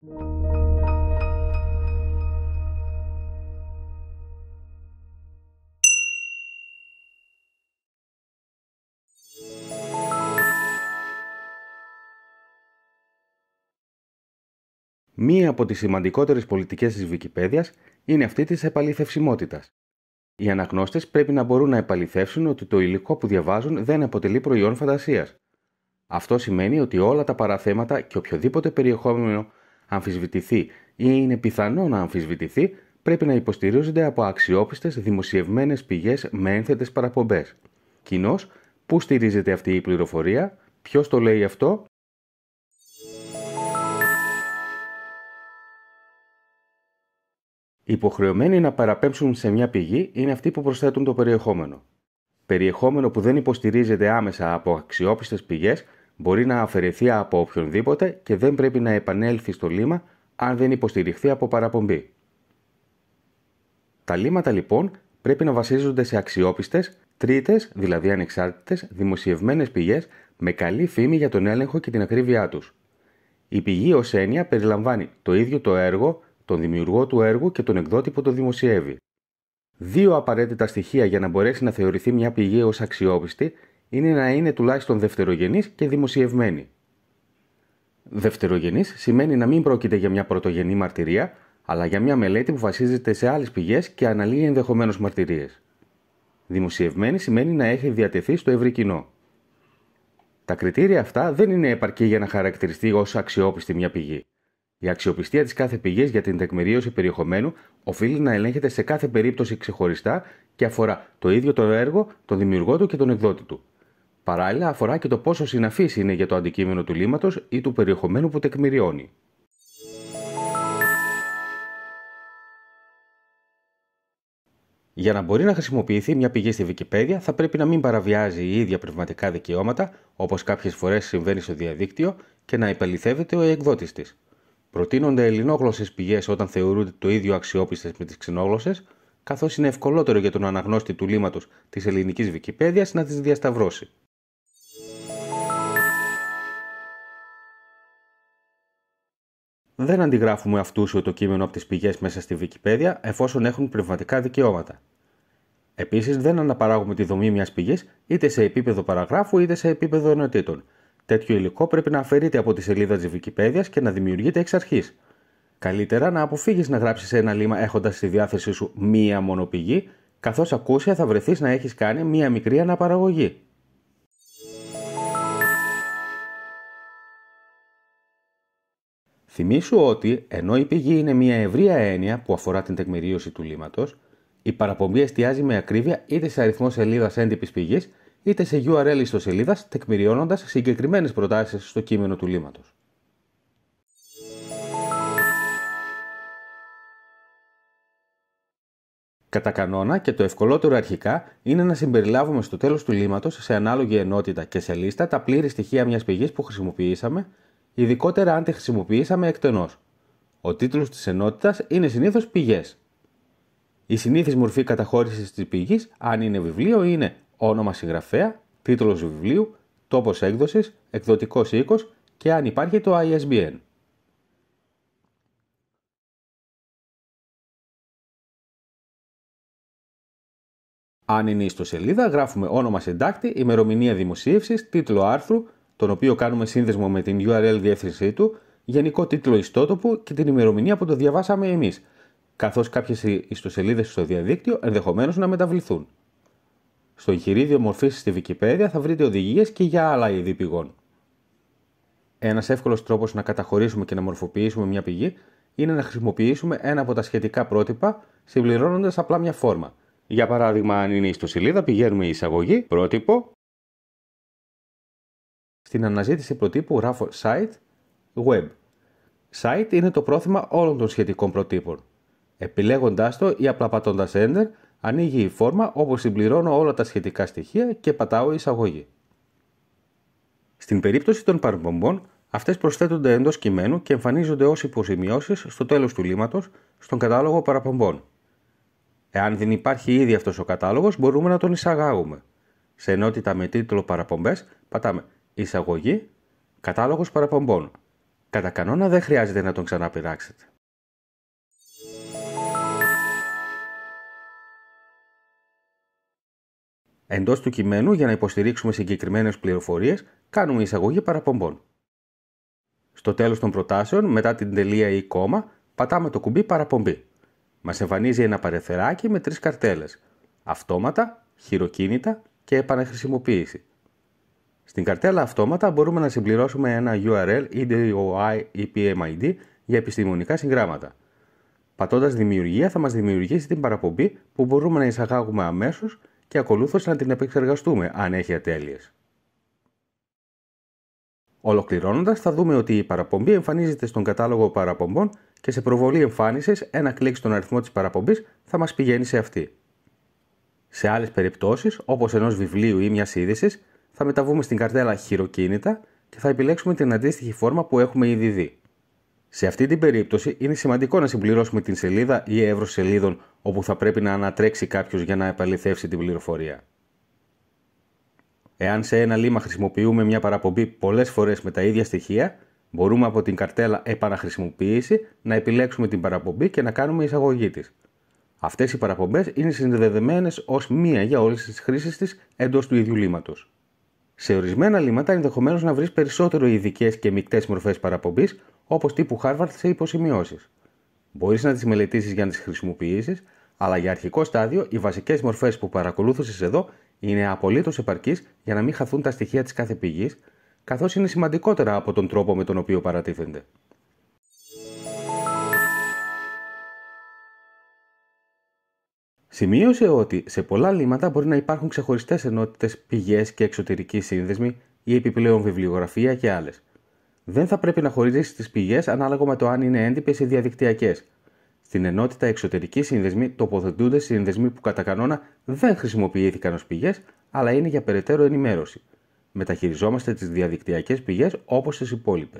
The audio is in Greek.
Μία από τις σημαντικότερες πολιτικές της Wikipedia είναι αυτή της επαληθευσιμότητας. Οι αναγνώστες πρέπει να μπορούν να επαληθεύσουν ότι το υλικό που διαβάζουν δεν αποτελεί προϊόν φαντασίας. Αυτό σημαίνει ότι όλα τα παραθέματα και οποιοδήποτε περιεχόμενο αμφισβητηθεί ή είναι πιθανό να αμφισβητηθεί, πρέπει να υποστηρίζονται από αξιόπιστες δημοσιευμένες πηγές με ένθετες παραπομπές. Κοινώς, πού στηρίζεται αυτή η πληροφορία, ποιος το λέει αυτό. Υποχρεωμένοι να παραπέμψουν σε μια πηγή είναι αυτοί που προσθέτουν το περιεχόμενο. Περιεχόμενο που δεν υποστηρίζεται άμεσα από αξιόπιστες πηγές μπορεί να αφαιρεθεί από οποιονδήποτε και δεν πρέπει να επανέλθει στο λίμα αν δεν υποστηριχθεί από παραπομπή. Τα λίματα λοιπόν πρέπει να βασίζονται σε αξιόπιστες, τρίτες, δηλαδή ανεξάρτητες, δημοσιευμένες πηγές με καλή φήμη για τον έλεγχο και την ακρίβειά τους. Η πηγή ως έννοια περιλαμβάνει το ίδιο το έργο, τον δημιουργό του έργου και τον εκδότη που το δημοσιεύει. Δύο απαραίτητα στοιχεία για να μπορέσει να θεωρηθεί μια πηγή ως αξιόπιστη είναι να είναι τουλάχιστον δευτερογενής και δημοσιευμένη. Δευτερογενής σημαίνει να μην πρόκειται για μια πρωτογενή μαρτυρία, αλλά για μια μελέτη που βασίζεται σε άλλες πηγές και αναλύει ενδεχομένως μαρτυρίες. Δημοσιευμένη σημαίνει να έχει διατεθεί στο ευρύ κοινό. Τα κριτήρια αυτά δεν είναι επαρκή για να χαρακτηριστεί ως αξιόπιστη μια πηγή. Η αξιοπιστία της κάθε πηγής για την τεκμηρίωση περιεχομένου οφείλει να ελέγχεται σε κάθε περίπτωση ξεχωριστά και αφορά το ίδιο το έργο, τον δημιουργό του και τον εκδότη του. Παράλληλα, αφορά και το πόσο συναφής είναι για το αντικείμενο του λίματο ή του περιεχομένου που τεκμηριώνει. Για να μπορεί να χρησιμοποιηθεί μια πηγή στη Wikipedia, θα πρέπει να μην παραβιάζει η ίδια πνευματικά δικαιώματα, όπως κάποιες φορές συμβαίνει στο διαδίκτυο, και να υπεληθεύεται ο εκδότης της. Προτείνονται ελληνόγλωσσες πηγές όταν θεωρούνται το ίδιο αξιόπιστες με τις ξενόγλωσσες, καθώς είναι ευκολότερο για τον αναγνώστη του λίματο της ελληνικής Wikipedia να τις διασταυρώσει. δεν αντιγράφουμε αυτούσιο το κείμενο από τις πηγές μέσα στη Wikipedia εφόσον έχουν πνευματικά δικαιώματα. Επίσης, δεν αναπαράγουμε τη δομή μιας πηγής είτε σε επίπεδο παραγράφου είτε σε επίπεδο ενωτήτων. Τέτοιο υλικό πρέπει να αφαιρείται από τη σελίδα της Wikipedia και να δημιουργείται εξ αρχής. Καλύτερα να αποφύγεις να γράψεις ένα λίμα έχοντας στη διάθεσή σου μία μονοπηγή, καθώς ακούσια θα βρεθείς να έχεις κάνει μία μικρή αναπαραγωγή. Θυμήσου ότι, ενώ η πηγή είναι μια ευρεία έννοια που αφορά την τεκμηρίωση του λίματο, η παραπομπή εστιάζει με ακρίβεια είτε σε αριθμό σελίδας έντυπης πηγής, είτε σε URL ιστοσελίδας, τεκμηριώνοντας συγκεκριμένες προτάσεις στο κείμενο του λίματο. Κατά κανόνα και το ευκολότερο αρχικά είναι να συμπεριλάβουμε στο τέλος του λήματος σε ανάλογη ενότητα και σε λίστα τα πλήρη στοιχεία μιας πηγής που χρησιμοποιήσαμε ειδικότερα αν τη χρησιμοποιήσαμε εκτενώς. Ο τίτλος της ενότητας είναι συνήθως πηγές. Η συνήθις μορφή καταχώρησης της πηγής, αν είναι βιβλίο, είναι όνομα συγγραφέα, τίτλος βιβλίου, τόπος έκδοσης, εκδοτικός οίκος και αν υπάρχει το ISBN. Αν είναι ιστοσελίδα, γράφουμε όνομα συντάκτη, ημερομηνία δημοσίευσης, τίτλο άρθρου, τον οποίο κάνουμε σύνδεσμο με την URL διεύθυνσή του, γενικό τίτλο ιστότοπου και την ημερομηνία που το διαβάσαμε εμείς, καθώς κάποιες ιστοσελίδες στο διαδίκτυο ενδεχομένως να μεταβληθούν. Στο εγχειρίδιο μορφής στη Wikipedia θα βρείτε οδηγίες και για άλλα είδη πηγών. Ένας εύκολος τρόπος να καταχωρήσουμε και να μορφοποιήσουμε μια πηγή είναι να χρησιμοποιήσουμε ένα από τα σχετικά πρότυπα συμπληρώνοντας απλά μια φόρμα. Για παράδειγμα, αν είναι ιστοσελίδα, πηγαίνουμε εισαγωγή, πρότυπο, στην αναζήτηση προτύπου γράφω site, web. Site είναι το πρόθυμα όλων των σχετικών προτύπων. Επιλέγοντάς το ή απλά πατώντας Enter, ανοίγει η φόρμα όπου συμπληρώνω όλα τα σχετικά στοιχεία και πατάω εισαγωγή. Στην περίπτωση των παραπομπών, αυτές προσθέτονται εντός κειμένου και εμφανίζονται ως υποσημειώσεις στο τέλος του λήματος στον κατάλογο παραπομπών. Εάν δεν υπάρχει ήδη αυτός ο κατάλογος μπορούμε να τον εισαγάγουμε. Σε ενότητα με τίτλο παραπομπές πατάμε Εισαγωγή. κατάλογος παραπομπών. Κατά κανόνα δεν χρειάζεται να τον ξαναπειράξετε. Εντός του κειμένου, για να υποστηρίξουμε συγκεκριμένες πληροφορίες, κάνουμε εισαγωγή παραπομπών. Στο τέλος των προτάσεων, μετά την τελεία ή κόμμα, πατάμε το κουμπί Παραπομπή. Μας εμφανίζει ένα παρεθεράκι με τρεις καρτέλες. Αυτόματα, χειροκίνητα και επαναχρησιμοποίηση. Στην καρτέλα αυτόματα μπορούμε να συμπληρώσουμε ένα URL ή DOI ή PMID για επιστημονικά συγγράμματα. Πατώντας δημιουργία θα μας δημιουργήσει την παραπομπή που μπορούμε να εισαγάγουμε αμέσως και ακολούθως να την επεξεργαστούμε αν έχει ατέλειες. Ολοκληρώνοντας, θα δούμε ότι η παραπομπή εμφανίζεται στον κατάλογο παραπομπών και σε προβολή εμφάνισης ένα κλικ στον αριθμό της παραπομπής θα μας πηγαίνει σε αυτή. Σε άλλες περιπτώσεις, όπως ενός βιβλίου ή μιας είδησης, θα μεταβούμε στην καρτέλα χειροκίνητα και θα επιλέξουμε την αντίστοιχη φόρμα που έχουμε ήδη δει. Σε αυτή την περίπτωση είναι σημαντικό να συμπληρώσουμε την σελίδα ή εύρος σελίδων όπου θα πρέπει να ανατρέξει κάποιος για να επαληθεύσει την πληροφορία. Εάν σε ένα λίμα χρησιμοποιούμε μια παραπομπή πολλές φορές με τα ίδια στοιχεία, μπορούμε από την καρτέλα Επαναχρησιμοποίηση να επιλέξουμε την παραπομπή και να κάνουμε εισαγωγή της. Αυτές οι παραπομπές είναι συνδεδεμένες ως μία για όλες τις χρήσεις της εντός του ίδιου λίματος. Σε ορισμένα λίμματα ενδεχομένως να βρεις περισσότερο ειδικές και μεικτές μορφές παραπομπής, όπως τύπου Harvard σε υποσημειώσεις. Μπορείς να τις μελετήσεις για να τις χρησιμοποιήσεις, αλλά για αρχικό στάδιο οι βασικές μορφές που παρακολούθησες εδώ είναι απολύτως επαρκείς για να μην χαθούν τα στοιχεία της κάθε πηγής, καθώς είναι σημαντικότερα από τον τρόπο με τον οποίο παρατίθενται. Σημείωσε ότι σε πολλά λίμματα μπορεί να υπάρχουν ξεχωριστές ενότητες, πηγές και εξωτερικοί σύνδεσμοι ή επιπλέον βιβλιογραφία και άλλες. Δεν θα πρέπει να χωρίζει τις πηγές ανάλογα με το αν είναι έντυπες ή διαδικτυακές. Στην ενότητα εξωτερική σύνδεσμη τοποθετούνται σύνδεσμοι που κατά κανόνα δεν χρησιμοποιήθηκαν ως πηγές, αλλά είναι για περαιτέρω ενημέρωση. Μεταχειριζόμαστε τις διαδικτυακές πηγές όπως τις υπόλοιπες.